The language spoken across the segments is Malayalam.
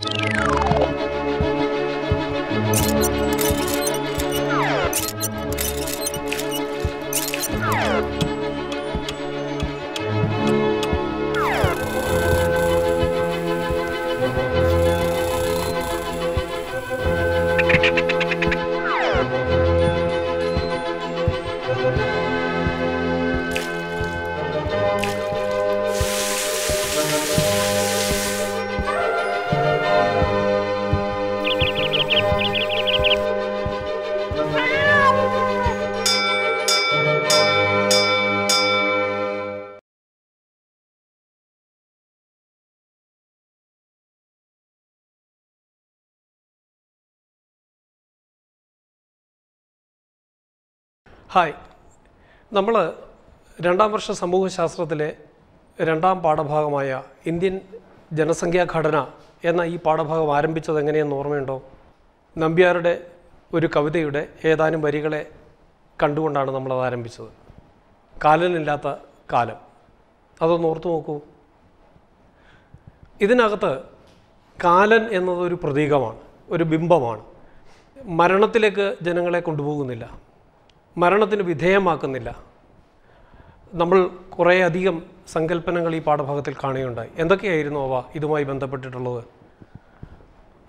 Thank you. ഹായ് നമ്മൾ രണ്ടാം വർഷ സമൂഹശാസ്ത്രത്തിലെ രണ്ടാം പാഠഭാഗമായ ഇന്ത്യൻ ജനസംഖ്യാഘടന എന്ന ഈ പാഠഭാഗം ആരംഭിച്ചത് എങ്ങനെയെന്ന് ഓർമ്മയുണ്ടോ നമ്പ്യാരുടെ ഒരു കവിതയുടെ ഏതാനും വരികളെ കണ്ടുകൊണ്ടാണ് നമ്മളത് ആരംഭിച്ചത് കാലനില്ലാത്ത കാലം അതൊന്ന് ഓർത്തു നോക്കൂ ഇതിനകത്ത് കാലൻ എന്നത് ഒരു പ്രതീകമാണ് ഒരു ബിംബമാണ് മരണത്തിലേക്ക് ജനങ്ങളെ കൊണ്ടുപോകുന്നില്ല മരണത്തിന് വിധേയമാക്കുന്നില്ല നമ്മൾ കുറേയധികം സങ്കല്പനങ്ങൾ ഈ പാഠഭാഗത്തിൽ കാണുകയുണ്ടായി എന്തൊക്കെയായിരുന്നു അവ ഇതുമായി ബന്ധപ്പെട്ടിട്ടുള്ളത്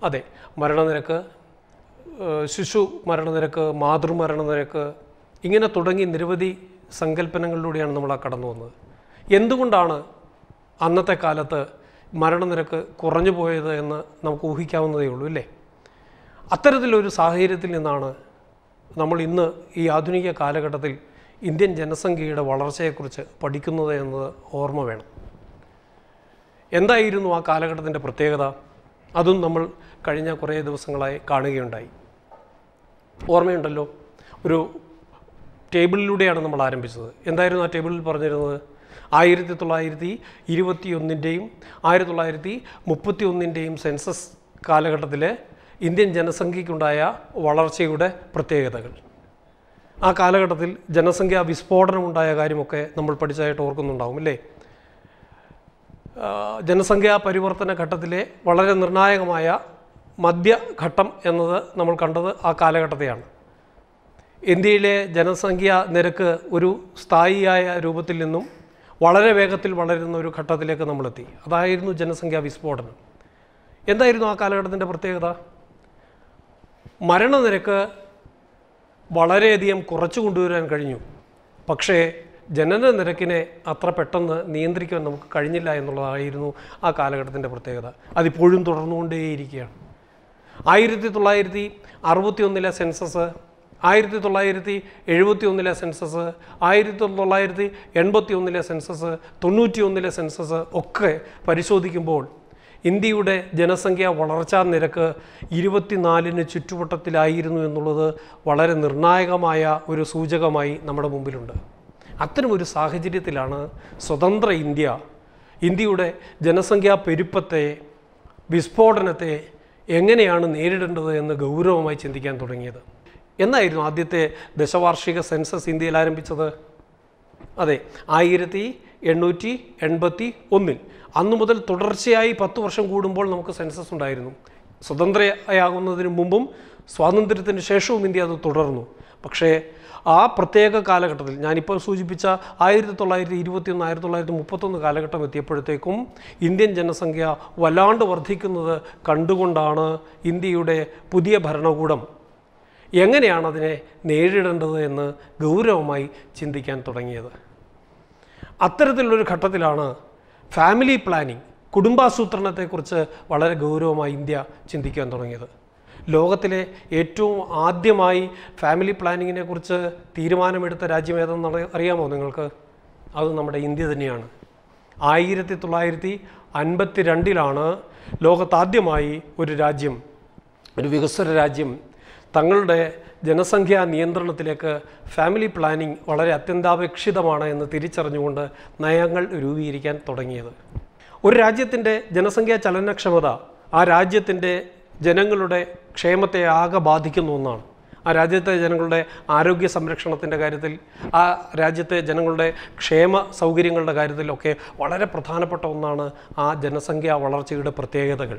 അതെ മരണനിരക്ക് ശിശു മരണനിരക്ക് മാതൃമരണനിരക്ക് ഇങ്ങനെ തുടങ്ങി നിരവധി സങ്കല്പനങ്ങളിലൂടെയാണ് നമ്മൾ ആ കടന്നു വന്നത് എന്തുകൊണ്ടാണ് അന്നത്തെ കാലത്ത് മരണനിരക്ക് കുറഞ്ഞു പോയത് എന്ന് നമുക്ക് ഊഹിക്കാവുന്നതേ ഉള്ളൂ അല്ലേ അത്തരത്തിലൊരു സാഹചര്യത്തിൽ നിന്നാണ് നമ്മൾ ഇന്ന് ഈ ആധുനിക കാലഘട്ടത്തിൽ ഇന്ത്യൻ ജനസംഖ്യയുടെ വളർച്ചയെക്കുറിച്ച് പഠിക്കുന്നത് എന്നത് ഓർമ്മ വേണം എന്തായിരുന്നു ആ കാലഘട്ടത്തിൻ്റെ പ്രത്യേകത അതും നമ്മൾ കഴിഞ്ഞ കുറേ ദിവസങ്ങളായി കാണുകയുണ്ടായി ഓർമ്മയുണ്ടല്ലോ ഒരു ടേബിളിലൂടെയാണ് നമ്മൾ ആരംഭിച്ചത് എന്തായിരുന്നു ആ ടേബിളിൽ പറഞ്ഞിരുന്നത് ആയിരത്തി തൊള്ളായിരത്തി ഇരുപത്തി ഒന്നിൻ്റെയും ആയിരത്തി തൊള്ളായിരത്തി മുപ്പത്തി ഒന്നിൻ്റെയും സെൻസസ് കാലഘട്ടത്തിലെ ഇന്ത്യൻ ജനസംഖ്യയ്ക്കുണ്ടായ വളർച്ചയുടെ പ്രത്യേകതകൾ ആ കാലഘട്ടത്തിൽ ജനസംഖ്യാ വിസ്ഫോടനമുണ്ടായ കാര്യമൊക്കെ നമ്മൾ പഠിച്ചതായിട്ട് ഓർക്കുന്നുണ്ടാവും അല്ലേ ജനസംഖ്യാ പരിവർത്തന ഘട്ടത്തിലെ വളരെ നിർണായകമായ മധ്യഘട്ടം എന്നത് നമ്മൾ കണ്ടത് ആ കാലഘട്ടത്തെയാണ് ഇന്ത്യയിലെ ജനസംഖ്യ നിരക്ക് ഒരു സ്ഥായിയായ രൂപത്തിൽ നിന്നും വളരെ വേഗത്തിൽ വളരുന്ന ഒരു ഘട്ടത്തിലേക്ക് നമ്മളെത്തി അതായിരുന്നു ജനസംഖ്യാ വിസ്ഫോടനം എന്തായിരുന്നു ആ കാലഘട്ടത്തിൻ്റെ പ്രത്യേകത മരണനിരക്ക് വളരെയധികം കുറച്ചു കൊണ്ടുവരാൻ കഴിഞ്ഞു പക്ഷേ ജനന നിരക്കിനെ അത്ര പെട്ടെന്ന് നിയന്ത്രിക്കാൻ നമുക്ക് കഴിഞ്ഞില്ല എന്നുള്ളതായിരുന്നു ആ കാലഘട്ടത്തിൻ്റെ പ്രത്യേകത അതിപ്പോഴും തുടർന്നുകൊണ്ടേയിരിക്കുകയാണ് ആയിരത്തി തൊള്ളായിരത്തി അറുപത്തി ഒന്നിലെ സെൻസസ് ആയിരത്തി തൊള്ളായിരത്തി എഴുപത്തി ഒന്നിലെ സെൻസസ് ആയിരത്തി തൊള്ളായിരത്തി എൺപത്തി ഒന്നിലെ സെൻസസ് തൊണ്ണൂറ്റി ഒന്നിലെ സെൻസസ് ഒക്കെ പരിശോധിക്കുമ്പോൾ ഇന്ത്യയുടെ ജനസംഖ്യാ വളർച്ചാ നിരക്ക് ഇരുപത്തിനാലിന് ചുറ്റുവട്ടത്തിലായിരുന്നു എന്നുള്ളത് വളരെ നിർണായകമായ ഒരു സൂചകമായി നമ്മുടെ മുമ്പിലുണ്ട് അത്തരമൊരു സാഹചര്യത്തിലാണ് സ്വതന്ത്ര ഇന്ത്യ ഇന്ത്യയുടെ ജനസംഖ്യാ പെരുപ്പത്തെ വിസ്ഫോടനത്തെ എങ്ങനെയാണ് നേരിടേണ്ടത് എന്ന് ഗൗരവമായി ചിന്തിക്കാൻ തുടങ്ങിയത് എന്നായിരുന്നു ആദ്യത്തെ ദശവാർഷിക സെൻസസ് ഇന്ത്യയിൽ ആരംഭിച്ചത് അതെ ആയിരത്തി എണ്ണൂറ്റി എൺപത്തി ഒന്നിൽ അന്നു മുതൽ തുടർച്ചയായി പത്ത് വർഷം കൂടുമ്പോൾ നമുക്ക് സെൻസസ് ഉണ്ടായിരുന്നു സ്വതന്ത്രയാകുന്നതിന് മുമ്പും സ്വാതന്ത്ര്യത്തിന് ശേഷവും ഇന്ത്യ അത് തുടർന്നു പക്ഷേ ആ പ്രത്യേക കാലഘട്ടത്തിൽ ഞാനിപ്പോൾ സൂചിപ്പിച്ച ആയിരത്തി തൊള്ളായിരത്തി ഇരുപത്തിയൊന്ന് ആയിരത്തി തൊള്ളായിരത്തി മുപ്പത്തൊന്ന് കാലഘട്ടം എത്തിയപ്പോഴത്തേക്കും ഇന്ത്യൻ ജനസംഖ്യ വല്ലാണ്ട് വർദ്ധിക്കുന്നത് കണ്ടുകൊണ്ടാണ് ഇന്ത്യയുടെ പുതിയ ഭരണകൂടം എങ്ങനെയാണ് അതിനെ നേരിടേണ്ടത് എന്ന് ഗൗരവമായി ചിന്തിക്കാൻ തുടങ്ങിയത് അത്തരത്തിലുള്ളൊരു ഘട്ടത്തിലാണ് ഫാമിലി പ്ലാനിംഗ് കുടുംബാസൂത്രണത്തെക്കുറിച്ച് വളരെ ഗൗരവമായി ഇന്ത്യ ചിന്തിക്കാൻ തുടങ്ങിയത് ലോകത്തിലെ ഏറ്റവും ആദ്യമായി ഫാമിലി പ്ലാനിങ്ങിനെ കുറിച്ച് തീരുമാനമെടുത്ത രാജ്യം ഏതെന്ന് അറിയാമോ നിങ്ങൾക്ക് അത് നമ്മുടെ ഇന്ത്യ തന്നെയാണ് ആയിരത്തി തൊള്ളായിരത്തി അൻപത്തി രണ്ടിലാണ് ലോകത്താദ്യമായി ഒരു രാജ്യം ഒരു വികസ്വര രാജ്യം തങ്ങളുടെ ജനസംഖ്യാ നിയന്ത്രണത്തിലേക്ക് ഫാമിലി പ്ലാനിംഗ് വളരെ അത്യന്താപേക്ഷിതമാണ് എന്ന് തിരിച്ചറിഞ്ഞുകൊണ്ട് നയങ്ങൾ രൂപീകരിക്കാൻ തുടങ്ങിയത് ഒരു രാജ്യത്തിൻ്റെ ജനസംഖ്യാ ചലനക്ഷമത ആ രാജ്യത്തിൻ്റെ ജനങ്ങളുടെ ക്ഷേമത്തെ ആകെ ബാധിക്കുന്ന ഒന്നാണ് ആ രാജ്യത്തെ ജനങ്ങളുടെ ആരോഗ്യ സംരക്ഷണത്തിൻ്റെ കാര്യത്തിൽ ആ രാജ്യത്തെ ജനങ്ങളുടെ ക്ഷേമ സൗകര്യങ്ങളുടെ കാര്യത്തിലൊക്കെ വളരെ പ്രധാനപ്പെട്ട ഒന്നാണ് ആ ജനസംഖ്യാ വളർച്ചയുടെ പ്രത്യേകതകൾ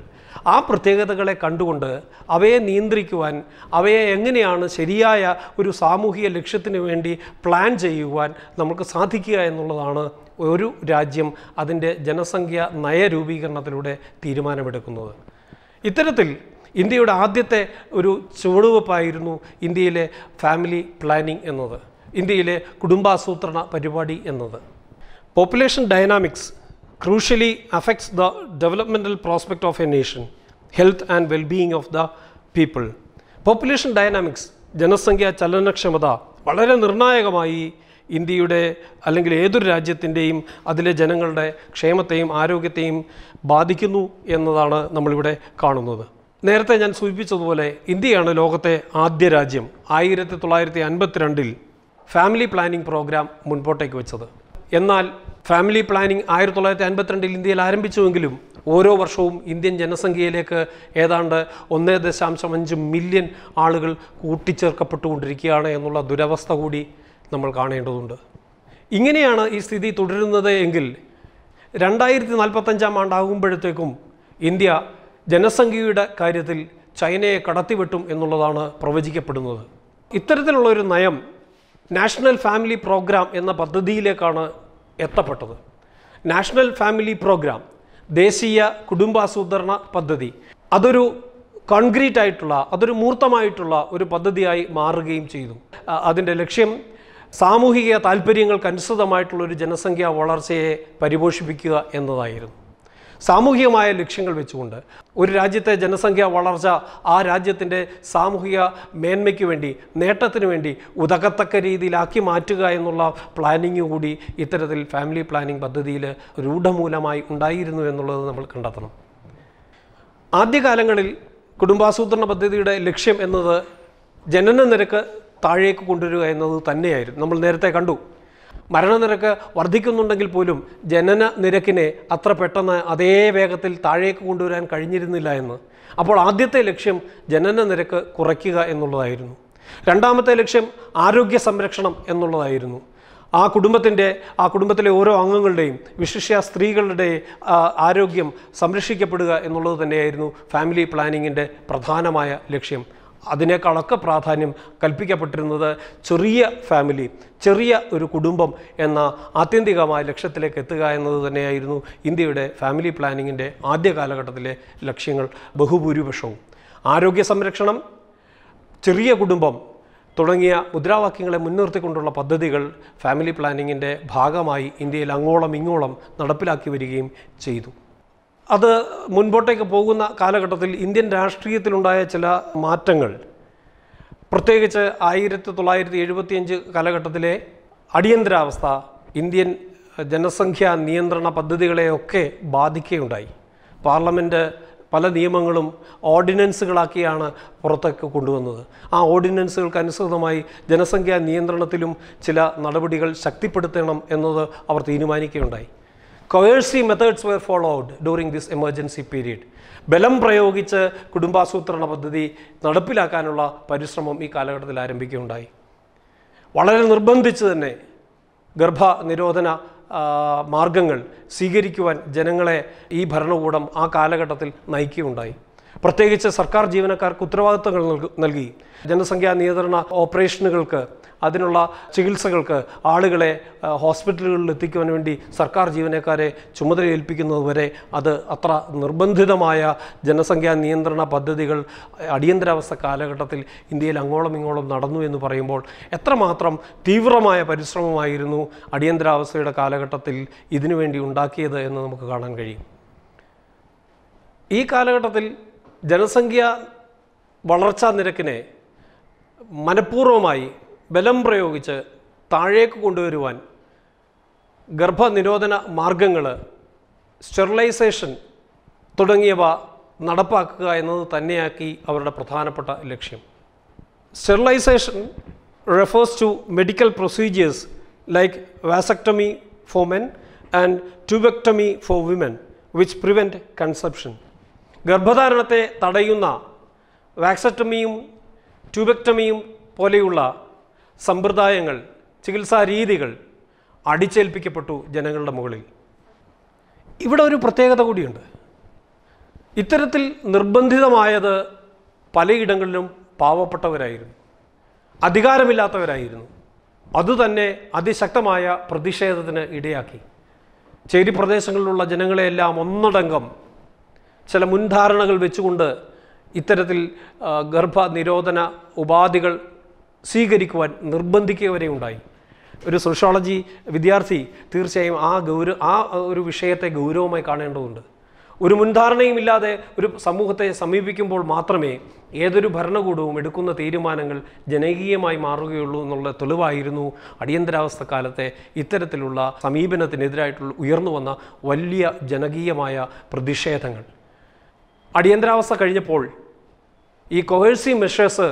ആ പ്രത്യേകതകളെ കണ്ടുകൊണ്ട് അവയെ നിയന്ത്രിക്കുവാൻ അവയെ എങ്ങനെയാണ് ശരിയായ ഒരു സാമൂഹിക ലക്ഷ്യത്തിന് വേണ്ടി പ്ലാൻ ചെയ്യുവാൻ നമുക്ക് സാധിക്കുക എന്നുള്ളതാണ് ഒരു രാജ്യം അതിൻ്റെ ജനസംഖ്യ നയരൂപീകരണത്തിലൂടെ തീരുമാനമെടുക്കുന്നത് ഇത്തരത്തിൽ ഇന്ത്യയുടെ ആദ്യത്തെ ഒരു ചുവടുവെപ്പായിരുന്നു ഇന്ത്യയിലെ ഫാമിലി പ്ലാനിംഗ് എന്നത് ഇന്ത്യയിലെ കുടുംബാസൂത്രണ പരിപാടി എന്നത് population dynamics crucially affects the developmental prospect of a nation health and wellbeing of the people population dynamics ജനസംഖ്യ ചലനക്ഷമത വളരെ നിർണായകമായി ഇന്ത്യയുടെ അല്ലെങ്കിൽ ഏതൊരു രാജ്യത്തിൻ്റെയും അതിലെ ജനങ്ങളുടെ ക്ഷേമത്തെയും ആരോഗ്യത്തെയും ബാധിക്കുന്നു എന്നതാണ് നമ്മളിവിടെ കാണുന്നത് നേരത്തെ ഞാൻ സൂചിപ്പിച്ചതുപോലെ ഇന്ത്യയാണ് ലോകത്തെ ആദ്യ രാജ്യം ആയിരത്തി തൊള്ളായിരത്തി അൻപത്തിരണ്ടിൽ ഫാമിലി പ്ലാനിംഗ് പ്രോഗ്രാം മുൻപോട്ടേക്ക് വെച്ചത് എന്നാൽ ഫാമിലി പ്ലാനിംഗ് ആയിരത്തി തൊള്ളായിരത്തി അൻപത്തിരണ്ടിൽ ഇന്ത്യയിൽ ആരംഭിച്ചുവെങ്കിലും ഓരോ വർഷവും ഇന്ത്യൻ ജനസംഖ്യയിലേക്ക് ഏതാണ്ട് ഒന്നേ ദശാംശം അഞ്ച് മില്യൺ ആളുകൾ കൂട്ടിച്ചേർക്കപ്പെട്ടുകൊണ്ടിരിക്കുകയാണ് എന്നുള്ള ദുരവസ്ഥ കൂടി നമ്മൾ കാണേണ്ടതുണ്ട് ഇങ്ങനെയാണ് ഈ സ്ഥിതി തുടരുന്നത് എങ്കിൽ രണ്ടായിരത്തി നാൽപ്പത്തഞ്ചാം ആണ്ടാകുമ്പോഴത്തേക്കും ഇന്ത്യ ജനസംഖ്യയുടെ കാര്യത്തിൽ ചൈനയെ കടത്തിവെട്ടും എന്നുള്ളതാണ് പ്രവചിക്കപ്പെടുന്നത് ഇത്തരത്തിലുള്ള ഒരു നയം നാഷണൽ ഫാമിലി പ്രോഗ്രാം എന്ന പദ്ധതിയിലേക്കാണ് എത്തപ്പെട്ടത് നാഷണൽ ഫാമിലി പ്രോഗ്രാം ദേശീയ കുടുംബാസൂത്രണ പദ്ധതി അതൊരു കോൺക്രീറ്റ് ആയിട്ടുള്ള അതൊരു മൂർത്തമായിട്ടുള്ള ഒരു പദ്ധതിയായി മാറുകയും ചെയ്തു അതിൻ്റെ ലക്ഷ്യം സാമൂഹിക ഒരു ജനസംഖ്യാ വളർച്ചയെ പരിപോഷിപ്പിക്കുക എന്നതായിരുന്നു സാമൂഹികമായ ലക്ഷ്യങ്ങൾ വെച്ചുകൊണ്ട് ഒരു രാജ്യത്തെ ജനസംഖ്യ വളർച്ച ആ രാജ്യത്തിൻ്റെ സാമൂഹിക മേന്മയ്ക്ക് വേണ്ടി നേട്ടത്തിന് വേണ്ടി ഉതകത്തക്ക രീതിയിലാക്കി മാറ്റുക എന്നുള്ള പ്ലാനിങ് കൂടി ഇത്തരത്തിൽ ഫാമിലി പ്ലാനിംഗ് പദ്ധതിയിൽ രൂഢമൂലമായി ഉണ്ടായിരുന്നു എന്നുള്ളത് നമ്മൾ കണ്ടെത്തണം ആദ്യകാലങ്ങളിൽ കുടുംബാസൂത്രണ പദ്ധതിയുടെ ലക്ഷ്യം എന്നത് ജനന നിരക്ക് താഴേക്ക് കൊണ്ടുവരിക എന്നത് തന്നെയായിരുന്നു നമ്മൾ നേരത്തെ കണ്ടു മരണനിരക്ക് വർദ്ധിക്കുന്നുണ്ടെങ്കിൽ പോലും ജനന നിരക്കിനെ അത്ര പെട്ടെന്ന് അതേ വേഗത്തിൽ താഴേക്ക് കൊണ്ടുവരാൻ കഴിഞ്ഞിരുന്നില്ല എന്ന് അപ്പോൾ ആദ്യത്തെ ലക്ഷ്യം ജനന നിരക്ക് കുറയ്ക്കുക എന്നുള്ളതായിരുന്നു രണ്ടാമത്തെ ലക്ഷ്യം ആരോഗ്യ സംരക്ഷണം എന്നുള്ളതായിരുന്നു ആ കുടുംബത്തിൻ്റെ ആ കുടുംബത്തിലെ ഓരോ അംഗങ്ങളുടെയും വിശിഷ്യ സ്ത്രീകളുടെ ആരോഗ്യം സംരക്ഷിക്കപ്പെടുക എന്നുള്ളത് തന്നെയായിരുന്നു ഫാമിലി പ്ലാനിങ്ങിൻ്റെ പ്രധാനമായ ലക്ഷ്യം കണക്ക് പ്രാധാന്യം കൽപ്പിക്കപ്പെട്ടിരുന്നത് ചെറിയ ഫാമിലി ചെറിയ ഒരു കുടുംബം എന്ന ആത്യന്തികമായ ലക്ഷ്യത്തിലേക്ക് എത്തുക എന്നത് തന്നെയായിരുന്നു ഇന്ത്യയുടെ ഫാമിലി പ്ലാനിങ്ങിൻ്റെ ആദ്യ കാലഘട്ടത്തിലെ ലക്ഷ്യങ്ങൾ ബഹുഭൂരിപക്ഷവും ആരോഗ്യ സംരക്ഷണം ചെറിയ കുടുംബം തുടങ്ങിയ മുദ്രാവാക്യങ്ങളെ മുൻനിർത്തിക്കൊണ്ടുള്ള പദ്ധതികൾ ഫാമിലി പ്ലാനിങ്ങിൻ്റെ ഭാഗമായി ഇന്ത്യയിൽ അങ്ങോളം ഇങ്ങോളം നടപ്പിലാക്കി വരികയും ചെയ്തു അത് മുൻപോട്ടേക്ക് പോകുന്ന കാലഘട്ടത്തിൽ ഇന്ത്യൻ രാഷ്ട്രീയത്തിലുണ്ടായ ചില മാറ്റങ്ങൾ പ്രത്യേകിച്ച് ആയിരത്തി തൊള്ളായിരത്തി എഴുപത്തിയഞ്ച് കാലഘട്ടത്തിലെ അടിയന്തരാവസ്ഥ ഇന്ത്യൻ ജനസംഖ്യാ നിയന്ത്രണ പദ്ധതികളെയൊക്കെ ബാധിക്കുകയുണ്ടായി പാർലമെൻറ്റ് പല നിയമങ്ങളും ഓർഡിനൻസുകളാക്കിയാണ് പുറത്തേക്ക് കൊണ്ടുവന്നത് ആ ഓർഡിനൻസുകൾക്ക് അനുസൃതമായി ജനസംഖ്യാ നിയന്ത്രണത്തിലും ചില നടപടികൾ ശക്തിപ്പെടുത്തണം എന്നത് അവർ തീരുമാനിക്കുകയുണ്ടായി coercive methods follow out during this emergency period ബലം പ്രയോഗിച്ച് കുടുംബാസൂത്രണ പദ്ധതി നടപ്പിലാക്കാനുള്ള പരിശ്രമം ഈ കാലഘട്ടത്തിൽ ആരംഭിക്കുകയുണ്ടായി വളരെ നിർബന്ധിച്ച് തന്നെ ഗർഭ നിരോധന മാർഗങ്ങൾ സ്വീകരിക്കുവാൻ ജനങ്ങളെ ഈ ഭരണകൂടം ആ കാലഘട്ടത്തിൽ നയിക്കുകയുണ്ടായി പ്രത്യേകിച്ച് സർക്കാർ ജീവനക്കാർക്ക് ഉത്തരവാദിത്തങ്ങൾ നൽകി ജനസംഖ്യാ നിയന്ത്രണ ഓപ്പറേഷനുകൾക്ക് അതിനുള്ള ചികിത്സകൾക്ക് ആളുകളെ ഹോസ്പിറ്റലുകളിൽ എത്തിക്കുവാൻ വേണ്ടി സർക്കാർ ജീവനക്കാരെ ചുമതലയേൽപ്പിക്കുന്നത് വരെ അത് അത്ര നിർബന്ധിതമായ ജനസംഖ്യാ നിയന്ത്രണ പദ്ധതികൾ അടിയന്തരാവസ്ഥ കാലഘട്ടത്തിൽ ഇന്ത്യയിൽ അങ്ങോളം ഇങ്ങോളം നടന്നു എന്ന് പറയുമ്പോൾ എത്രമാത്രം തീവ്രമായ പരിശ്രമമായിരുന്നു അടിയന്തരാവസ്ഥയുടെ കാലഘട്ടത്തിൽ ഇതിനുവേണ്ടി ഉണ്ടാക്കിയത് എന്ന് നമുക്ക് കാണാൻ കഴിയും ഈ കാലഘട്ടത്തിൽ ജനസംഖ്യ വളർച്ചാ നിരക്കിനെ മനഃപൂർവ്വമായി ബലം പ്രയോഗിച്ച് താഴേക്ക് കൊണ്ടുവരുവാൻ ഗർഭനിരോധന മാർഗങ്ങൾ സ്റ്റെറിലൈസേഷൻ തുടങ്ങിയവ നടപ്പാക്കുക എന്നത് തന്നെയാക്കി അവരുടെ പ്രധാനപ്പെട്ട ലക്ഷ്യം sterilisation refers to medical procedures like vasectomy for men and tubectomy for women which prevent conception ഗർഭധാരണത്തെ തടയുന്ന വാക്സറ്റമിയും ട്യൂബക്ടമിയും പോലെയുള്ള സമ്പ്രദായങ്ങൾ ചികിത്സാ രീതികൾ അടിച്ചേൽപ്പിക്കപ്പെട്ടു ജനങ്ങളുടെ മുകളിൽ ഇവിടെ ഒരു പ്രത്യേകത കൂടിയുണ്ട് ഇത്തരത്തിൽ നിർബന്ധിതമായത് പലയിടങ്ങളിലും പാവപ്പെട്ടവരായിരുന്നു അധികാരമില്ലാത്തവരായിരുന്നു അതുതന്നെ അതിശക്തമായ പ്രതിഷേധത്തിന് ഇടയാക്കി ചേരി പ്രദേശങ്ങളിലുള്ള ജനങ്ങളെയെല്ലാം ഒന്നടങ്കം ചില മുൻധാരണകൾ വെച്ചുകൊണ്ട് ഇത്തരത്തിൽ ഗർഭ നിരോധന ഉപാധികൾ സ്വീകരിക്കുവാൻ നിർബന്ധിക്കുകവരെ ഉണ്ടായി ഒരു സോഷ്യോളജി വിദ്യാർത്ഥി തീർച്ചയായും ആ ഗൗരവ ആ ഒരു വിഷയത്തെ ഗൗരവമായി കാണേണ്ടതുണ്ട് ഒരു മുൻധാരണയും ഇല്ലാതെ ഒരു സമൂഹത്തെ സമീപിക്കുമ്പോൾ മാത്രമേ ഏതൊരു ഭരണകൂടവും എടുക്കുന്ന തീരുമാനങ്ങൾ ജനകീയമായി മാറുകയുള്ളൂ എന്നുള്ള തെളിവായിരുന്നു അടിയന്തരാവസ്ഥ കാലത്തെ ഇത്തരത്തിലുള്ള സമീപനത്തിനെതിരായിട്ടുള്ള ഉയർന്നു വന്ന വലിയ ജനകീയമായ പ്രതിഷേധങ്ങൾ അടിയന്തരാവസ്ഥ കഴിഞ്ഞപ്പോൾ ഈ കൊഹേഴ്സി മെഷേഴ്സ്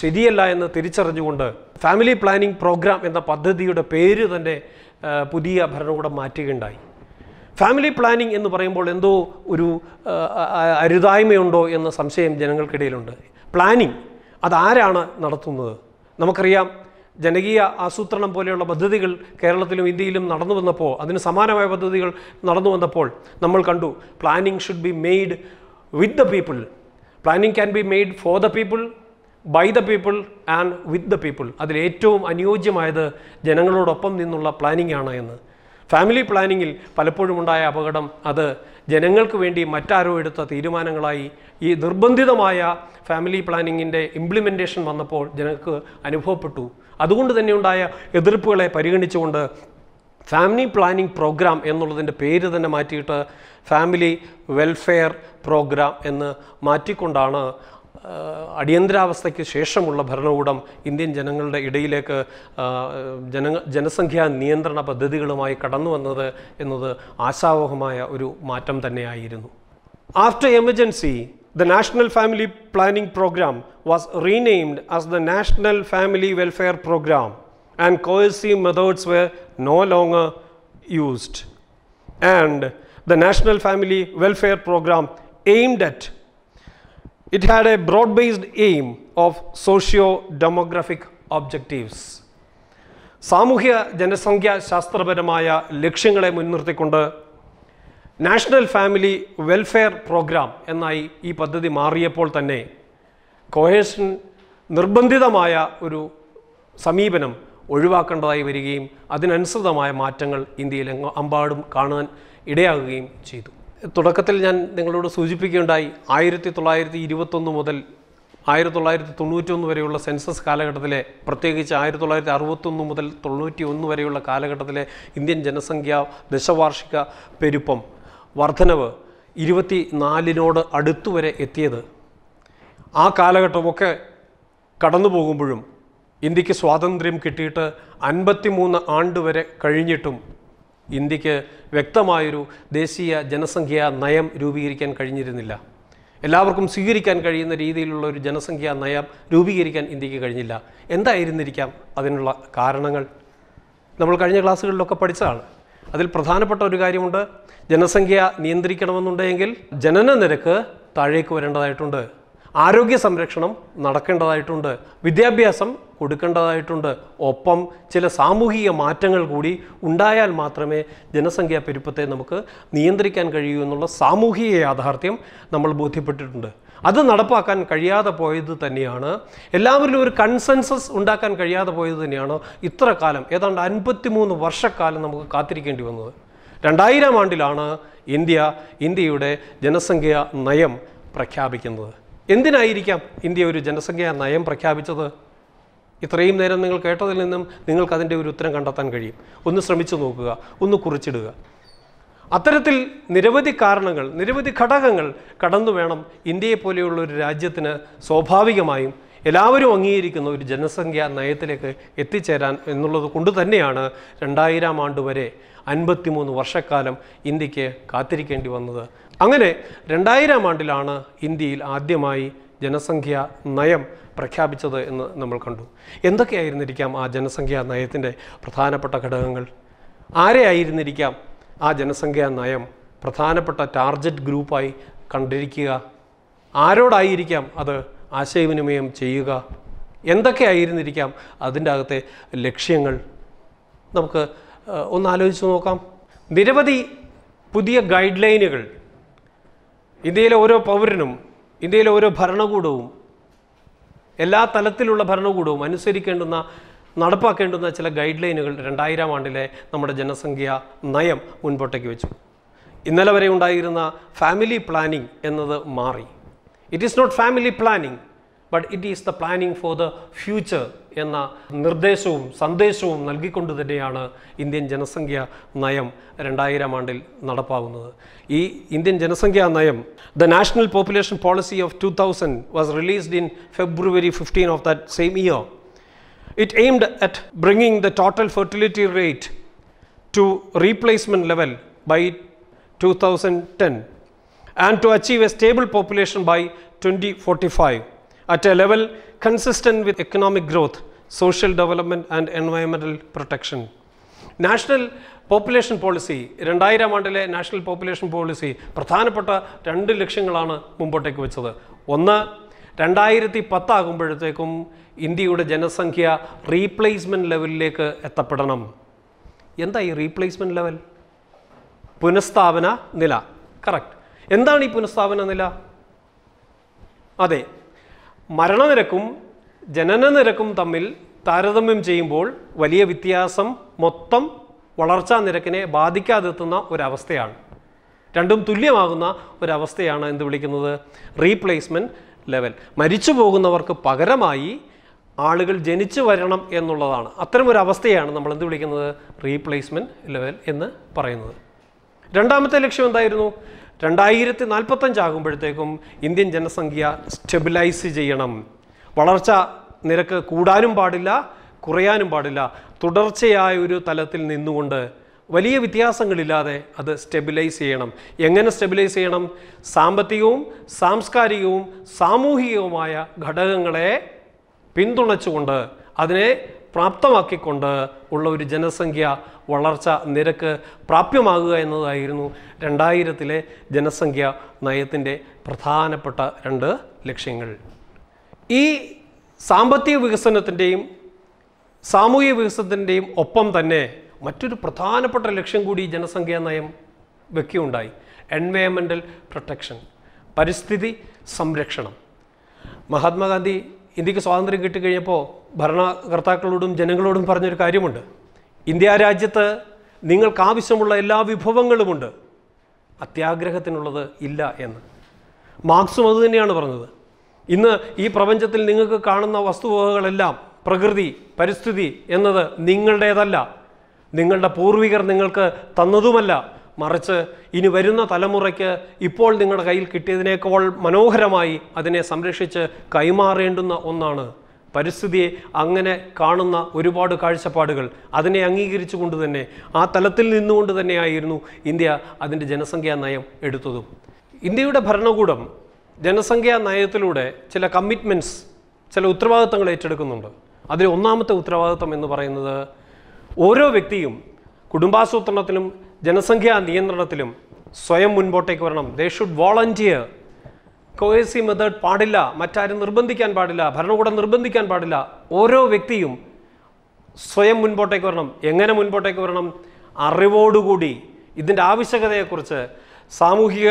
ശരിയല്ല എന്ന് തിരിച്ചറിഞ്ഞുകൊണ്ട് ഫാമിലി പ്ലാനിംഗ് പ്രോഗ്രാം എന്ന പദ്ധതിയുടെ പേര് തന്നെ പുതിയ ഭരണകൂടം മാറ്റുകയുണ്ടായി ഫാമിലി പ്ലാനിംഗ് എന്ന് പറയുമ്പോൾ എന്തോ ഒരു അരുതായ്മയുണ്ടോ എന്ന സംശയം ജനങ്ങൾക്കിടയിലുണ്ട് പ്ലാനിംഗ് അതാരാണ് നടത്തുന്നത് നമുക്കറിയാം ജനകീയ ആസൂത്രണം പോലെയുള്ള പദ്ധതികൾ കേരളത്തിലും ഇന്ത്യയിലും നടന്നു വന്നപ്പോൾ അതിന് സമാനമായ പദ്ധതികൾ നടന്നു വന്നപ്പോൾ നമ്മൾ കണ്ടു planning should be made with the people planning can be made for the people by the people and with the people അതിൽ ഏറ്റവും അനുയോജ്യമായത് ജനങ്ങളോടൊപ്പം നിന്നുള്ള പ്ലാനിംഗ് ആണ് എന്ന് ഫാമിലി പ്ലാനിങ്ങിൽ പലപ്പോഴും ഉണ്ടായ അപകടം അത് ജനങ്ങൾക്ക് വേണ്ടി മറ്റാരോ എടുത്ത തീരുമാനങ്ങളായി ഈ നിർബന്ധിതമായ ഫാമിലി പ്ലാനിങ്ങിൻ്റെ ഇംപ്ലിമെൻറ്റേഷൻ വന്നപ്പോൾ ജനങ്ങൾക്ക് അനുഭവപ്പെട്ടു അതുകൊണ്ട് തന്നെ ഉണ്ടായ എതിർപ്പുകളെ പരിഗണിച്ചുകൊണ്ട് ഫാമിലി പ്ലാനിംഗ് പ്രോഗ്രാം എന്നുള്ളതിൻ്റെ പേര് തന്നെ മാറ്റിയിട്ട് ഫാമിലി വെൽഫെയർ പ്രോഗ്രാം എന്ന് മാറ്റിക്കൊണ്ടാണ് അടിയന്തരാവസ്ഥയ്ക്ക് ശേഷമുള്ള ഭരണകൂടം ഇന്ത്യൻ ജനങ്ങളുടെ ഇടയിലേക്ക് ജന ജനസംഖ്യാ നിയന്ത്രണ പദ്ധതികളുമായി കടന്നു വന്നത് എന്നത് ആശാവഹമായ ഒരു മാറ്റം തന്നെയായിരുന്നു after emergency the national family planning programme was renamed as the national family welfare programme and coercive methods we no longer used. And the National Family Welfare Program aimed at, it had a broad-based aim of socio-demographic objectives. സാമൂഹ്യ ജനസംഖ്യ ശാസ്ത്രപരമായ ലക്ഷ്യങ്ങളെ മുൻനിർത്തിക്കൊണ്ട് നാഷണൽ ഫാമിലി വെൽഫെയർ പ്രോഗ്രാം എന്നായി ഈ പദ്ധതി മാറിയപ്പോൾ തന്നെ കോഹേഷൻ നിർബന്ധിതമായ ഒരു സമീപനം ഒഴിവാക്കേണ്ടതായി വരികയും അതിനനുസൃതമായ മാറ്റങ്ങൾ ഇന്ത്യയിൽ അമ്പാടും കാണാൻ ഇടയാകുകയും ചെയ്തു തുടക്കത്തിൽ ഞാൻ നിങ്ങളോട് സൂചിപ്പിക്കുകയുണ്ടായി ആയിരത്തി തൊള്ളായിരത്തി ഇരുപത്തൊന്ന് മുതൽ ആയിരത്തി തൊള്ളായിരത്തി തൊണ്ണൂറ്റൊന്ന് വരെയുള്ള സെൻസസ് കാലഘട്ടത്തിലെ പ്രത്യേകിച്ച് ആയിരത്തി തൊള്ളായിരത്തി അറുപത്തൊന്ന് മുതൽ തൊണ്ണൂറ്റി ഒന്ന് വരെയുള്ള കാലഘട്ടത്തിലെ ഇന്ത്യൻ ജനസംഖ്യ ദശവാർഷിക പെരുപ്പം വർധനവ് ഇരുപത്തി നാലിനോട് അടുത്തുവരെ എത്തിയത് ആ കാലഘട്ടമൊക്കെ കടന്നു പോകുമ്പോഴും ഇന്ത്യക്ക് സ്വാതന്ത്ര്യം കിട്ടിയിട്ട് അൻപത്തിമൂന്ന് ആണ്ട് വരെ കഴിഞ്ഞിട്ടും ഇന്ത്യക്ക് വ്യക്തമായൊരു ദേശീയ ജനസംഖ്യാ നയം രൂപീകരിക്കാൻ കഴിഞ്ഞിരുന്നില്ല എല്ലാവർക്കും സ്വീകരിക്കാൻ കഴിയുന്ന രീതിയിലുള്ള ഒരു ജനസംഖ്യാ നയം രൂപീകരിക്കാൻ ഇന്ത്യക്ക് കഴിഞ്ഞില്ല എന്തായിരുന്നിരിക്കാം അതിനുള്ള കാരണങ്ങൾ നമ്മൾ കഴിഞ്ഞ ക്ലാസ്സുകളിലൊക്കെ പഠിച്ചതാണ് അതിൽ പ്രധാനപ്പെട്ട ഒരു കാര്യമുണ്ട് ജനസംഖ്യ നിയന്ത്രിക്കണമെന്നുണ്ടെങ്കിൽ ജനന നിരക്ക് താഴേക്ക് വരേണ്ടതായിട്ടുണ്ട് ആരോഗ്യ സംരക്ഷണം നടക്കേണ്ടതായിട്ടുണ്ട് വിദ്യാഭ്യാസം കൊടുക്കേണ്ടതായിട്ടുണ്ട് ഒപ്പം ചില സാമൂഹിക മാറ്റങ്ങൾ കൂടി ഉണ്ടായാൽ മാത്രമേ ജനസംഖ്യാ പെരുപ്പത്തെ നമുക്ക് നിയന്ത്രിക്കാൻ കഴിയൂ എന്നുള്ള സാമൂഹിക യാഥാർത്ഥ്യം നമ്മൾ ബോധ്യപ്പെട്ടിട്ടുണ്ട് അത് നടപ്പാക്കാൻ കഴിയാതെ പോയത് തന്നെയാണ് എല്ലാവരിലും ഒരു കൺസെൻസസ് ഉണ്ടാക്കാൻ കഴിയാതെ പോയത് തന്നെയാണ് ഇത്ര കാലം ഏതാണ്ട് അൻപത്തിമൂന്ന് വർഷക്കാലം നമുക്ക് കാത്തിരിക്കേണ്ടി വന്നത് രണ്ടായിരം ആണ്ടിലാണ് ഇന്ത്യ ഇന്ത്യയുടെ ജനസംഖ്യാ നയം പ്രഖ്യാപിക്കുന്നത് എന്തിനായിരിക്കാം ഇന്ത്യ ഒരു ജനസംഖ്യാ നയം പ്രഖ്യാപിച്ചത് ഇത്രയും നേരം നിങ്ങൾ കേട്ടതിൽ നിന്നും നിങ്ങൾക്ക് അതിൻ്റെ ഒരു ഉത്തരം കണ്ടെത്താൻ കഴിയും ഒന്ന് ശ്രമിച്ചു നോക്കുക ഒന്ന് കുറിച്ചിടുക അത്തരത്തിൽ നിരവധി കാരണങ്ങൾ നിരവധി ഘടകങ്ങൾ കടന്നു വേണം ഇന്ത്യയെ പോലെയുള്ള ഒരു രാജ്യത്തിന് സ്വാഭാവികമായും എല്ലാവരും അംഗീകരിക്കുന്ന ഒരു ജനസംഖ്യാ നയത്തിലേക്ക് എത്തിച്ചേരാൻ എന്നുള്ളത് കൊണ്ട് തന്നെയാണ് രണ്ടായിരം ആണ്ട് വരെ അൻപത്തിമൂന്ന് വർഷക്കാലം ഇന്ത്യക്ക് കാത്തിരിക്കേണ്ടി വന്നത് അങ്ങനെ രണ്ടായിരം ആണ്ടിലാണ് ഇന്ത്യയിൽ ആദ്യമായി ജനസംഖ്യാ നയം പ്രഖ്യാപിച്ചത് എന്ന് നമ്മൾ കണ്ടു എന്തൊക്കെയായിരുന്നിരിക്കാം ആ ജനസംഖ്യാ നയത്തിൻ്റെ പ്രധാനപ്പെട്ട ഘടകങ്ങൾ ആരെയായിരുന്നിരിക്കാം ആ ജനസംഖ്യാ നയം പ്രധാനപ്പെട്ട ടാർജറ്റ് ഗ്രൂപ്പായി കണ്ടിരിക്കുക ആരോടായിരിക്കാം അത് ആശയവിനിമയം ചെയ്യുക എന്തൊക്കെ ആയിരുന്നിരിക്കാം അതിൻ്റെ അകത്തെ ലക്ഷ്യങ്ങൾ നമുക്ക് ഒന്ന് ആലോചിച്ച് നോക്കാം നിരവധി പുതിയ ഗൈഡ് ലൈനുകൾ ഇന്ത്യയിലെ ഓരോ പൗരനും ഇന്ത്യയിലെ ഓരോ ഭരണകൂടവും എല്ലാ തലത്തിലുള്ള ഭരണകൂടവും അനുസരിക്കേണ്ടുന്ന നടപ്പാക്കേണ്ടുന്ന ചില ഗൈഡ് ലൈനുകൾ രണ്ടായിരം ആണ്ടിലെ നമ്മുടെ ജനസംഖ്യ നയം മുൻപോട്ടേക്ക് വെച്ചു ഇന്നലെ വരെ ഉണ്ടായിരുന്ന ഫാമിലി പ്ലാനിംഗ് എന്നത് മാറി it is not family planning but it is the planning for the future എന്ന നിർദ്ദേശവും സന്ദേശവും നൽകിക്കൊണ്ട് തന്നെയാണ് ഇന്ത്യൻ ജനസംഖ്യ നയം രണ്ടായിരം ആണ്ടിൽ നടപ്പാകുന്നത് ഈ ഇന്ത്യൻ ജനസംഖ്യാ നയം the national population policy of two thousand was released in February fifteen of that same year it aimed at bringing the total fertility rate to replacement level by two thousand ten and to achieve a stable population by twenty forty five at a level consistent with economic growth, social development and environmental protection. National population policy രണ്ടായിരം ആണ്ടിലെ നാഷണൽ പോപ്പുലേഷൻ പോളിസി പ്രധാനപ്പെട്ട രണ്ട് ലക്ഷ്യങ്ങളാണ് മുമ്പോട്ടേക്ക് വെച്ചത് ഒന്ന് രണ്ടായിരത്തി പത്താകുമ്പോഴത്തേക്കും ഇന്ത്യയുടെ ജനസംഖ്യ റീപ്ലേസ്മെൻറ്റ് ലെവലിലേക്ക് എത്തപ്പെടണം എന്താ ഈ റീപ്ലേസ്മെൻറ്റ് ലെവൽ പുനഃസ്ഥാപന നില കറക്റ്റ് എന്താണ് ഈ പുനഃസ്ഥാപന നില അതെ മരണനിരക്കും ജനനനിരക്കും തമ്മിൽ താരതമ്യം ചെയ്യുമ്പോൾ വലിയ വ്യത്യാസം മൊത്തം വളർച്ചാ നിരക്കിനെ ബാധിക്കാതെത്തുന്ന ഒരവസ്ഥയാണ് രണ്ടും തുല്യമാകുന്ന ഒരവസ്ഥയാണ് എന്ത് വിളിക്കുന്നത് റീപ്ലേസ്മെൻറ്റ് ലെവൽ മരിച്ചു പോകുന്നവർക്ക് പകരമായി ആളുകൾ ജനിച്ചു വരണം എന്നുള്ളതാണ് ഒരു അവസ്ഥയാണ് നമ്മൾ എന്ത് വിളിക്കുന്നത് റീപ്ലേസ്മെൻറ്റ് ലെവൽ എന്ന് പറയുന്നത് രണ്ടാമത്തെ ലക്ഷ്യം എന്തായിരുന്നു രണ്ടായിരത്തി നാൽപ്പത്തഞ്ചാകുമ്പോഴത്തേക്കും ഇന്ത്യൻ ജനസംഖ്യ സ്റ്റെബിലൈസ് ചെയ്യണം വളർച്ച നിരക്ക് കൂടാനും പാടില്ല കുറയാനും പാടില്ല തുടർച്ചയായ ഒരു തലത്തിൽ നിന്നുകൊണ്ട് വലിയ വ്യത്യാസങ്ങളില്ലാതെ അത് സ്റ്റെബിലൈസ് ചെയ്യണം എങ്ങനെ സ്റ്റെബിലൈസ് ചെയ്യണം സാമ്പത്തികവും സാംസ്കാരികവും സാമൂഹികവുമായ ഘടകങ്ങളെ പിന്തുണച്ചുകൊണ്ട് അതിനെ പ്രാപ്തമാക്കിക്കൊണ്ട് ഉള്ള ഒരു ജനസംഖ്യ വളർച്ച നിരക്ക് പ്രാപ്യമാകുക എന്നതായിരുന്നു രണ്ടായിരത്തിലെ ജനസംഖ്യ നയത്തിൻ്റെ പ്രധാനപ്പെട്ട രണ്ട് ലക്ഷ്യങ്ങൾ ഈ സാമ്പത്തിക വികസനത്തിൻ്റെയും സാമൂഹിക വികസനത്തിൻ്റെയും ഒപ്പം തന്നെ മറ്റൊരു പ്രധാനപ്പെട്ട ലക്ഷ്യം കൂടി ജനസംഖ്യാ നയം വെക്കുകയുണ്ടായി എൻവയൺമെൻ്റൽ പ്രൊട്ടക്ഷൻ പരിസ്ഥിതി സംരക്ഷണം മഹാത്മാഗാന്ധി ഇന്ത്യക്ക് സ്വാതന്ത്ര്യം കിട്ടിക്കഴിഞ്ഞപ്പോൾ ഭരണകർത്താക്കളോടും ജനങ്ങളോടും പറഞ്ഞൊരു കാര്യമുണ്ട് ഇന്ത്യ രാജ്യത്ത് നിങ്ങൾക്ക് ആവശ്യമുള്ള എല്ലാ വിഭവങ്ങളുമുണ്ട് അത്യാഗ്രഹത്തിനുള്ളത് ഇല്ല എന്ന് മാർക്സും അതുതന്നെയാണ് പറഞ്ഞത് ഇന്ന് ഈ പ്രപഞ്ചത്തിൽ നിങ്ങൾക്ക് കാണുന്ന വസ്തുവകകളെല്ലാം പ്രകൃതി പരിസ്ഥിതി എന്നത് നിങ്ങളുടേതല്ല നിങ്ങളുടെ പൂർവികർ നിങ്ങൾക്ക് തന്നതുമല്ല മറിച്ച് ഇനി വരുന്ന തലമുറയ്ക്ക് ഇപ്പോൾ നിങ്ങളുടെ കയ്യിൽ കിട്ടിയതിനേക്കാൾ മനോഹരമായി അതിനെ സംരക്ഷിച്ച് കൈമാറേണ്ടുന്ന ഒന്നാണ് പരിസ്ഥിതിയെ അങ്ങനെ കാണുന്ന ഒരുപാട് കാഴ്ചപ്പാടുകൾ അതിനെ അംഗീകരിച്ചുകൊണ്ട് തന്നെ ആ തലത്തിൽ നിന്നുകൊണ്ട് തന്നെയായിരുന്നു ഇന്ത്യ അതിൻ്റെ ജനസംഖ്യാ നയം എടുത്തതും ഇന്ത്യയുടെ ഭരണകൂടം ജനസംഖ്യാ നയത്തിലൂടെ ചില കമ്മിറ്റ്മെൻറ്റ്സ് ചില ഉത്തരവാദിത്തങ്ങൾ ഏറ്റെടുക്കുന്നുണ്ട് അതിൽ ഒന്നാമത്തെ ഉത്തരവാദിത്തം എന്ന് പറയുന്നത് ഓരോ വ്യക്തിയും കുടുംബാസൂത്രണത്തിലും ജനസംഖ്യാ നിയന്ത്രണത്തിലും സ്വയം മുൻപോട്ടേക്ക് വരണം they should volunteer coercive method പാടില്ല മറ്റാരും നിർബന്ധിക്കാൻ പാടില്ല ഭരണകൂടം നിർബന്ധിക്കാൻ പാടില്ല ഓരോ വ്യക്തിയും സ്വയം മുൻപോട്ടേക്ക് വരണം എങ്ങനെ മുൻപോട്ടേക്ക് വരണം അറിവോടുകൂടി ഇതിൻ്റെ ആവശ്യകതയെക്കുറിച്ച് സാമൂഹിക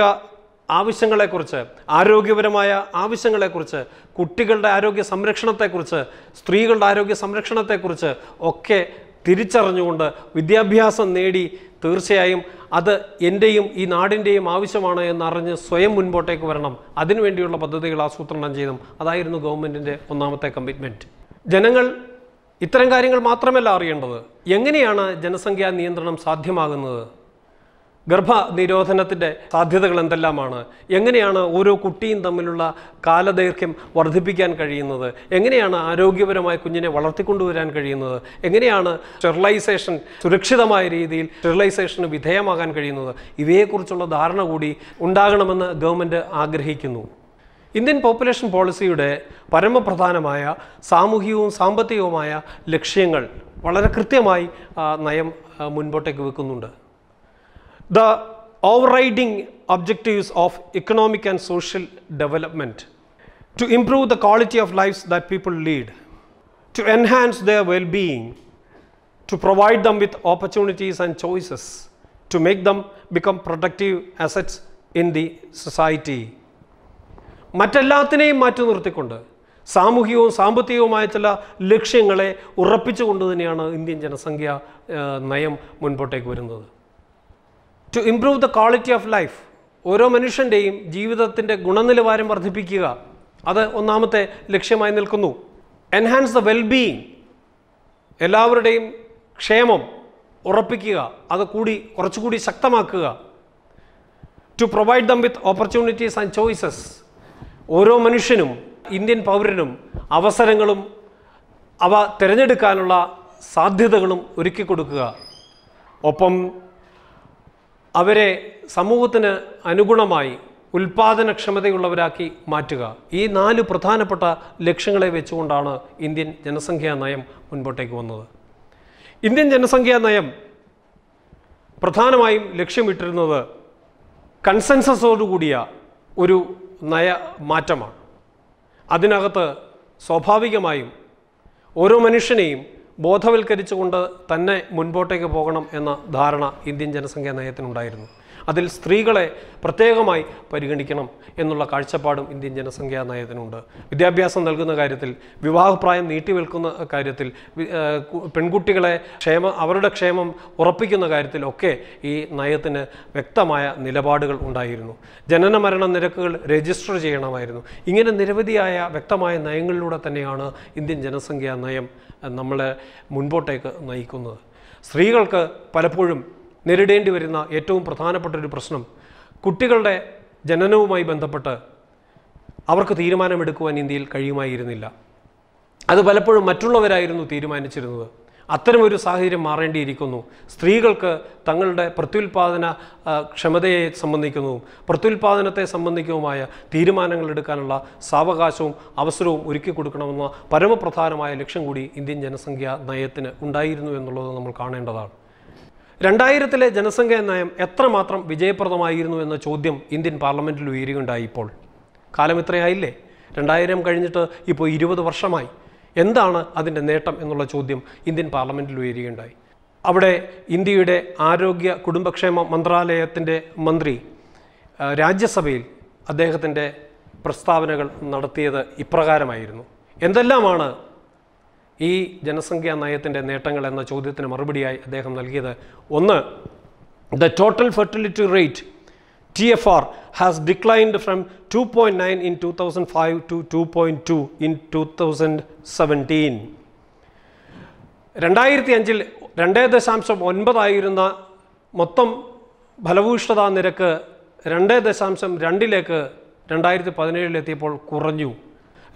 ആവശ്യങ്ങളെക്കുറിച്ച് ആരോഗ്യപരമായ ആവശ്യങ്ങളെക്കുറിച്ച് കുട്ടികളുടെ ആരോഗ്യ സംരക്ഷണത്തെക്കുറിച്ച് സ്ത്രീകളുടെ ആരോഗ്യ സംരക്ഷണത്തെക്കുറിച്ച് ഒക്കെ തിരിച്ചറിഞ്ഞുകൊണ്ട് വിദ്യാഭ്യാസം നേടി തീർച്ചയായും അത് എൻ്റെയും ഈ നാടിൻ്റെയും ആവശ്യമാണ് എന്നറിഞ്ഞ് സ്വയം മുൻപോട്ടേക്ക് വരണം അതിനുവേണ്ടിയുള്ള പദ്ധതികൾ ആസൂത്രണം ചെയ്യണം അതായിരുന്നു ഗവൺമെൻറ്റിൻ്റെ ഒന്നാമത്തെ കമ്മിറ്റ്മെൻറ്റ് ജനങ്ങൾ ഇത്തരം കാര്യങ്ങൾ മാത്രമല്ല അറിയേണ്ടത് എങ്ങനെയാണ് ജനസംഖ്യാ നിയന്ത്രണം സാധ്യമാകുന്നത് ഗർഭ സാധ്യതകൾ എന്തെല്ലാമാണ് എങ്ങനെയാണ് ഓരോ കുട്ടിയും തമ്മിലുള്ള കാലദൈർഘ്യം വർദ്ധിപ്പിക്കാൻ കഴിയുന്നത് എങ്ങനെയാണ് ആരോഗ്യപരമായി കുഞ്ഞിനെ വളർത്തിക്കൊണ്ടുവരാൻ കഴിയുന്നത് എങ്ങനെയാണ് സ്റ്റെറിലൈസേഷൻ സുരക്ഷിതമായ രീതിയിൽ സ്റ്റെറിലൈസേഷന് വിധേയമാകാൻ കഴിയുന്നത് ഇവയെക്കുറിച്ചുള്ള ധാരണ കൂടി ഉണ്ടാകണമെന്ന് ഗവൺമെൻറ് ആഗ്രഹിക്കുന്നു ഇന്ത്യൻ പോപ്പുലേഷൻ പോളിസിയുടെ പരമപ്രധാനമായ സാമൂഹികവും സാമ്പത്തികവുമായ ലക്ഷ്യങ്ങൾ വളരെ കൃത്യമായി നയം മുൻപോട്ടേക്ക് വെക്കുന്നുണ്ട് the overriding objectives of economic and social development to improve the quality of lives that people lead, to enhance their well-being, to provide them with opportunities and choices, to make them become productive assets in the society. മറ്റെല്ലാത്തിനെയും mattu നിർത്തിക്കൊണ്ട് സാമൂഹികവും സാമ്പത്തികവുമായ ചില ലക്ഷ്യങ്ങളെ ഉറപ്പിച്ചുകൊണ്ട് തന്നെയാണ് ഇന്ത്യൻ ജനസംഖ്യ നയം മുൻപോട്ടേക്ക് വരുന്നത് to improve the quality of life ഓരോ മനുഷ്യൻ്റെയും ജീവിതത്തിൻ്റെ ഗുണനിലവാരം വർദ്ധിപ്പിക്കുക അത് ഒന്നാമത്തെ ലക്ഷ്യമായി നിൽക്കുന്നു എൻഹാൻസ് ദ വെൽബീയിങ് എല്ലാവരുടെയും ക്ഷേമം ഉറപ്പിക്കുക അത് കൂടി കുറച്ചുകൂടി ശക്തമാക്കുക to provide them with opportunities and choices ഓരോ മനുഷ്യനും ഇന്ത്യൻ പൗരനും അവസരങ്ങളും അവ തിരഞ്ഞെടുക്കാനുള്ള സാധ്യതകളും ഒരുക്കി കൊടുക്കുക ഒപ്പം അവരെ സമൂഹത്തിന് അനുഗുണമായി ഉൽപാദനക്ഷമതയുള്ളവരാക്കി മാറ്റുക ഈ നാല് പ്രധാനപ്പെട്ട ലക്ഷ്യങ്ങളെ വെച്ചുകൊണ്ടാണ് ഇന്ത്യൻ ജനസംഖ്യാ നയം മുൻപോട്ടേക്ക് വന്നത് ഇന്ത്യൻ ജനസംഖ്യാ നയം പ്രധാനമായും ലക്ഷ്യമിട്ടിരുന്നത് കൺസെൻസസോടുകൂടിയ ഒരു നയ മാറ്റമാണ് അതിനകത്ത് സ്വാഭാവികമായും ഓരോ മനുഷ്യനെയും ബോധവൽക്കരിച്ചുകൊണ്ട് തന്നെ മുൻപോട്ടേക്ക് പോകണം എന്ന ധാരണ ഇന്ത്യൻ ജനസംഖ്യാ നയത്തിനുണ്ടായിരുന്നു അതിൽ സ്ത്രീകളെ പ്രത്യേകമായി പരിഗണിക്കണം എന്നുള്ള കാഴ്ചപ്പാടും ഇന്ത്യൻ ജനസംഖ്യാ നയത്തിനുണ്ട് വിദ്യാഭ്യാസം നൽകുന്ന കാര്യത്തിൽ വിവാഹപ്രായം നീട്ടിവെൽക്കുന്ന കാര്യത്തിൽ പെൺകുട്ടികളെ ക്ഷേമ അവരുടെ ക്ഷേമം ഉറപ്പിക്കുന്ന കാര്യത്തിലൊക്കെ ഈ നയത്തിന് വ്യക്തമായ നിലപാടുകൾ ഉണ്ടായിരുന്നു ജനന മരണ നിരക്കുകൾ രജിസ്റ്റർ ചെയ്യണമായിരുന്നു ഇങ്ങനെ നിരവധിയായ വ്യക്തമായ നയങ്ങളിലൂടെ തന്നെയാണ് ഇന്ത്യൻ ജനസംഖ്യാ നയം നമ്മളെ മുൻപോട്ടേക്ക് നയിക്കുന്നത് സ്ത്രീകൾക്ക് പലപ്പോഴും നേരിടേണ്ടി വരുന്ന ഏറ്റവും പ്രധാനപ്പെട്ട ഒരു പ്രശ്നം കുട്ടികളുടെ ജനനവുമായി ബന്ധപ്പെട്ട് അവർക്ക് തീരുമാനമെടുക്കുവാൻ ഇന്ത്യയിൽ കഴിയുമായിരുന്നില്ല അത് പലപ്പോഴും മറ്റുള്ളവരായിരുന്നു തീരുമാനിച്ചിരുന്നത് അത്തരമൊരു സാഹചര്യം മാറേണ്ടിയിരിക്കുന്നു സ്ത്രീകൾക്ക് തങ്ങളുടെ പ്രത്യുൽപാദന ക്ഷമതയെ സംബന്ധിക്കുന്നതും പ്രത്യുൽപാദനത്തെ സംബന്ധിക്കുന്നതുമായ തീരുമാനങ്ങൾ എടുക്കാനുള്ള സാവകാശവും അവസരവും ഒരുക്കി കൊടുക്കണമെന്ന പരമപ്രധാനമായ ലക്ഷ്യം കൂടി ഇന്ത്യൻ ജനസംഖ്യാ നയത്തിന് ഉണ്ടായിരുന്നു എന്നുള്ളത് നമ്മൾ കാണേണ്ടതാണ് രണ്ടായിരത്തിലെ ജനസംഖ്യ നയം എത്രമാത്രം വിജയപ്രദമായിരുന്നു എന്ന ചോദ്യം ഇന്ത്യൻ പാർലമെൻറ്റിൽ ഉയരുകയുണ്ടായി ഇപ്പോൾ കാലം ഇത്രയായില്ലേ രണ്ടായിരം കഴിഞ്ഞിട്ട് ഇപ്പോൾ ഇരുപത് വർഷമായി എന്താണ് അതിൻ്റെ നേട്ടം എന്നുള്ള ചോദ്യം ഇന്ത്യൻ പാർലമെൻറ്റിൽ ഉയരുകയുണ്ടായി അവിടെ ഇന്ത്യയുടെ ആരോഗ്യ കുടുംബക്ഷേമ മന്ത്രാലയത്തിൻ്റെ മന്ത്രി രാജ്യസഭയിൽ അദ്ദേഹത്തിൻ്റെ പ്രസ്താവനകൾ നടത്തിയത് ഇപ്രകാരമായിരുന്നു എന്തെല്ലാമാണ് ഈ ജനസംഖ്യാ നയത്തിൻ്റെ നേട്ടങ്ങൾ എന്ന ചോദ്യത്തിന് മറുപടിയായി അദ്ദേഹം നൽകിയത് ഒന്ന് the total fertility rate T F R has declined from two point nine in two thousand five to two point two in two thousand seventeen രണ്ടായിരത്തി അഞ്ചിൽ രണ്ടേ ദശാംശം ഒൻപതായിരുന്ന മൊത്തം ഫലഭൂഷ്ഠതാ നിരക്ക് രണ്ടേ ദശാംശം രണ്ടിലേക്ക് രണ്ടായിരത്തി പതിനേഴിലെത്തിയപ്പോൾ കുറഞ്ഞു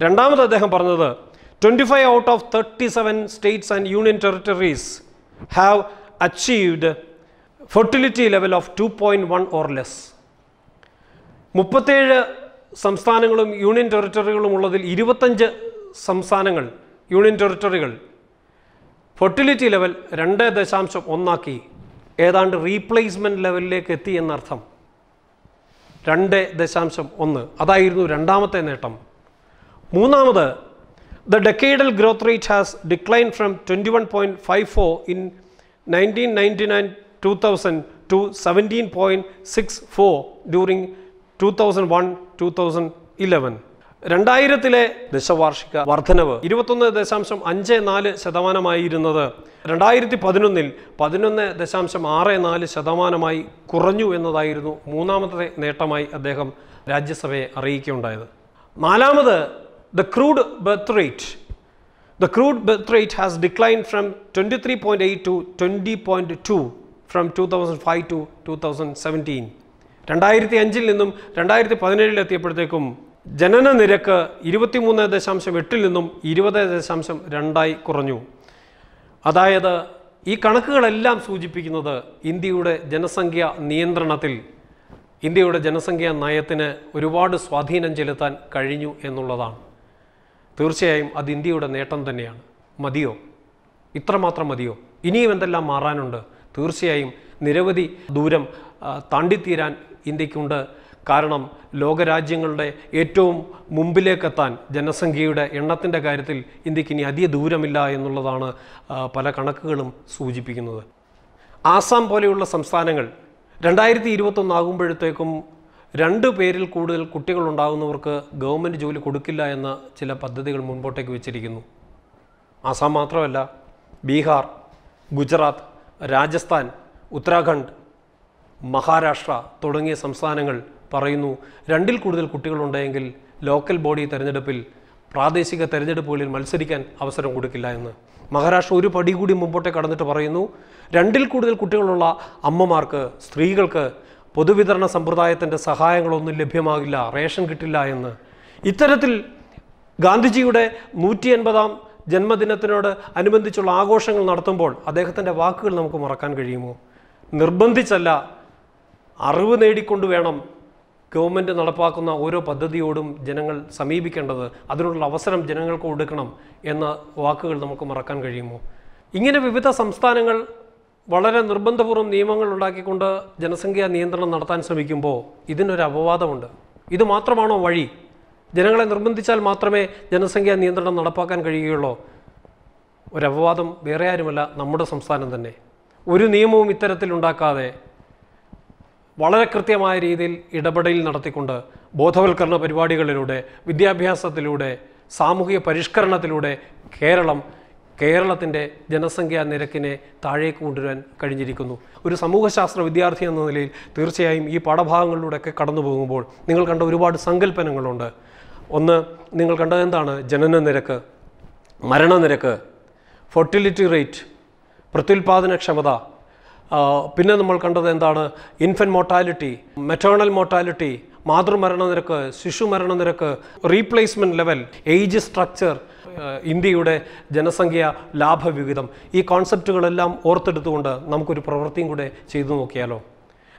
രണ്ടാമത് അദ്ദേഹം പറഞ്ഞത് twenty five out of thirty seven states and union territories have achieved fertility level of two point one or less മുപ്പത്തേഴ് സംസ്ഥാനങ്ങളും യൂണിയൻ ടെറിട്ടറികളും ഉള്ളതിൽ ഇരുപത്തഞ്ച് സംസ്ഥാനങ്ങൾ യൂണിയൻ ടെറിട്ടറികൾ ഫെർട്ടിലിറ്റി ലെവൽ രണ്ട് ദശാംശം ഒന്നാക്കി ഏതാണ്ട് റീപ്ലേസ്മെൻറ്റ് ലെവലിലേക്ക് എത്തി എന്നർത്ഥം രണ്ട് ദശാംശം ഒന്ന് അതായിരുന്നു രണ്ടാമത്തെ നേട്ടം മൂന്നാമത് The decadal growth rate has declined from 21.54 in 1999-2000 to 17.64 during 2001-2011. രണ്ടായിരത്തിലെ ദശവാർഷിക വർധനവ് ഇരുപത്തൊന്ന് ദശാംശം അഞ്ച് നാല് ശതമാനമായിരുന്നത് രണ്ടായിരത്തി പതിനൊന്നിൽ പതിനൊന്ന് ദശാംശം ആറ് നാല് ശതമാനമായി കുറഞ്ഞു എന്നതായിരുന്നു മൂന്നാമത്തെ നേട്ടമായി അദ്ദേഹം രാജ്യസഭയെ അറിയിക്കുകയുണ്ടായത് നാലാമത് the crude birth rate, the crude birth rate has declined from 23.8 to 20.2 from 2005 to 2017. രണ്ടായിരത്തി അഞ്ചിൽ നിന്നും രണ്ടായിരത്തി പതിനേഴിൽ എത്തിയപ്പോഴത്തേക്കും ജനന നിരക്ക് ഇരുപത്തിമൂന്ന് ദശാംശം എട്ടിൽ നിന്നും ഇരുപത് ദശാംശം രണ്ടായി കുറഞ്ഞു അതായത് ഈ കണക്കുകളെല്ലാം സൂചിപ്പിക്കുന്നത് ഇന്ത്യയുടെ ജനസംഖ്യ നിയന്ത്രണത്തിൽ ഇന്ത്യയുടെ ജനസംഖ്യാ നയത്തിന് ഒരുപാട് സ്വാധീനം ചെലുത്താൻ കഴിഞ്ഞു എന്നുള്ളതാണ് തീർച്ചയായും അത് ഇന്ത്യയുടെ നേട്ടം തന്നെയാണ് മതിയോ ഇത്രമാത്രം മതിയോ ഇനിയും എന്തെല്ലാം മാറാനുണ്ട് തീർച്ചയായും നിരവധി ദൂരം താണ്ടിത്തീരാൻ ഇന്ത്യക്കുണ്ട് കാരണം ലോകരാജ്യങ്ങളുടെ ഏറ്റവും മുമ്പിലേക്കെത്താൻ ജനസംഖ്യയുടെ എണ്ണത്തിൻ്റെ കാര്യത്തിൽ ഇന്ത്യക്ക് ഇനി അധിക ദൂരമില്ല എന്നുള്ളതാണ് പല കണക്കുകളും സൂചിപ്പിക്കുന്നത് ആസാം പോലെയുള്ള സംസ്ഥാനങ്ങൾ രണ്ടായിരത്തി ഇരുപത്തൊന്നാകുമ്പോഴത്തേക്കും രണ്ട് പേരിൽ കൂടുതൽ കുട്ടികൾ ഉണ്ടാകുന്നവർക്ക് ഗവൺമെൻറ് ജോലി കൊടുക്കില്ല എന്ന ചില പദ്ധതികൾ മുൻപോട്ടേക്ക് വെച്ചിരിക്കുന്നു ആസാം മാത്രമല്ല ബീഹാർ ഗുജറാത്ത് രാജസ്ഥാൻ ഉത്തരാഖണ്ഡ് മഹാരാഷ്ട്ര തുടങ്ങിയ സംസ്ഥാനങ്ങൾ പറയുന്നു രണ്ടിൽ കൂടുതൽ കുട്ടികളുണ്ടെങ്കിൽ ലോക്കൽ ബോഡി തെരഞ്ഞെടുപ്പിൽ പ്രാദേശിക തെരഞ്ഞെടുപ്പുകളിൽ മത്സരിക്കാൻ അവസരം കൊടുക്കില്ല എന്ന് മഹാരാഷ്ട്ര ഒരു പടി കൂടി മുമ്പോട്ടേ കടന്നിട്ട് പറയുന്നു രണ്ടിൽ കൂടുതൽ കുട്ടികളുള്ള അമ്മമാർക്ക് സ്ത്രീകൾക്ക് പൊതുവിതരണ സമ്പ്രദായത്തിൻ്റെ സഹായങ്ങളൊന്നും ലഭ്യമാകില്ല റേഷൻ കിട്ടില്ല എന്ന് ഇത്തരത്തിൽ ഗാന്ധിജിയുടെ നൂറ്റി എൺപതാം ജന്മദിനത്തിനോട് അനുബന്ധിച്ചുള്ള ആഘോഷങ്ങൾ നടത്തുമ്പോൾ അദ്ദേഹത്തിൻ്റെ വാക്കുകൾ നമുക്ക് മറക്കാൻ കഴിയുമോ നിർബന്ധിച്ചല്ല അറിവ് നേടിക്കൊണ്ട് വേണം ഗവൺമെൻറ് നടപ്പാക്കുന്ന ഓരോ പദ്ധതിയോടും ജനങ്ങൾ സമീപിക്കേണ്ടത് അതിനുള്ള അവസരം ജനങ്ങൾക്ക് കൊടുക്കണം എന്ന വാക്കുകൾ നമുക്ക് മറക്കാൻ കഴിയുമോ ഇങ്ങനെ വിവിധ സംസ്ഥാനങ്ങൾ വളരെ നിർബന്ധപൂർവ്വം നിയമങ്ങൾ ഉണ്ടാക്കിക്കൊണ്ട് ജനസംഖ്യാ നിയന്ത്രണം നടത്താൻ ശ്രമിക്കുമ്പോൾ ഇതിനൊരു അപവാദമുണ്ട് ഇത് മാത്രമാണോ വഴി ജനങ്ങളെ നിർബന്ധിച്ചാൽ മാത്രമേ ജനസംഖ്യാ നിയന്ത്രണം നടപ്പാക്കാൻ കഴിയുകയുള്ളൂ ഒരപവാദം വേറെ ആരുമല്ല നമ്മുടെ സംസ്ഥാനം തന്നെ ഒരു നിയമവും ഇത്തരത്തിലുണ്ടാക്കാതെ വളരെ കൃത്യമായ രീതിയിൽ ഇടപെടലിൽ നടത്തിക്കൊണ്ട് ബോധവൽക്കരണ പരിപാടികളിലൂടെ വിദ്യാഭ്യാസത്തിലൂടെ സാമൂഹിക പരിഷ്കരണത്തിലൂടെ കേരളം കേരളത്തിൻ്റെ ജനസംഖ്യാ നിരക്കിനെ താഴേക്ക് കൊണ്ടുവരാൻ കഴിഞ്ഞിരിക്കുന്നു ഒരു സമൂഹശാസ്ത്ര വിദ്യാർത്ഥി എന്ന നിലയിൽ തീർച്ചയായും ഈ പാഠഭാഗങ്ങളിലൂടെയൊക്കെ കടന്നു പോകുമ്പോൾ നിങ്ങൾ കണ്ട ഒരുപാട് സങ്കല്പനങ്ങളുണ്ട് ഒന്ന് നിങ്ങൾ കണ്ടത് എന്താണ് ജനന നിരക്ക് മരണനിരക്ക് ഫെർട്ടിലിറ്റി റേറ്റ് പ്രത്യുൽപാദനക്ഷമത പിന്നെ നമ്മൾ കണ്ടത് എന്താണ് ഇൻഫൻ മോർട്ടാലിറ്റി മെറ്റേണൽ മോർട്ടാലിറ്റി മാതൃമരണ നിരക്ക് ശിശു നിരക്ക് റീപ്ലേസ്മെൻറ്റ് ലെവൽ ഏജ് സ്ട്രക്ചർ ഇന്ത്യയുടെ ജനസംഖ്യ ലാഭവിഹിതം ഈ കോൺസെപ്റ്റുകളെല്ലാം ഓർത്തെടുത്തുകൊണ്ട് നമുക്കൊരു പ്രവൃത്തിയും കൂടെ ചെയ്തു നോക്കിയാലോ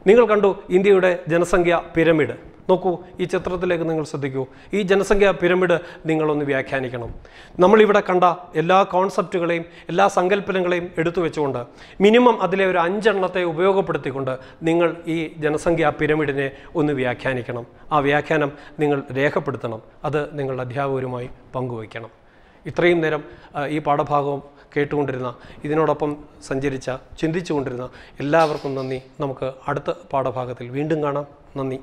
നിങ്ങൾ കണ്ടു ഇന്ത്യയുടെ ജനസംഖ്യ പിരമിഡ് നോക്കൂ ഈ ചിത്രത്തിലേക്ക് നിങ്ങൾ ശ്രദ്ധിക്കൂ ഈ ജനസംഖ്യ പിരമിഡ് നിങ്ങളൊന്ന് വ്യാഖ്യാനിക്കണം നമ്മളിവിടെ കണ്ട എല്ലാ കോൺസെപ്റ്റുകളെയും എല്ലാ സങ്കല്പനങ്ങളെയും എടുത്തു വെച്ചുകൊണ്ട് മിനിമം അതിലെ ഒരു അഞ്ചെണ്ണത്തെ ഉപയോഗപ്പെടുത്തിക്കൊണ്ട് നിങ്ങൾ ഈ ജനസംഖ്യ പിരമിഡിനെ ഒന്ന് വ്യാഖ്യാനിക്കണം ആ വ്യാഖ്യാനം നിങ്ങൾ രേഖപ്പെടുത്തണം അത് നിങ്ങളുടെ അധ്യാപകരുമായി പങ്കുവയ്ക്കണം ഇത്രയും നേരം ഈ പാഠഭാഗവും കേട്ടുകൊണ്ടിരുന്ന ഇതിനോടൊപ്പം സഞ്ചരിച്ച ചിന്തിച്ചുകൊണ്ടിരുന്ന എല്ലാവർക്കും നന്ദി നമുക്ക് അടുത്ത പാഠഭാഗത്തിൽ വീണ്ടും കാണാം നന്ദി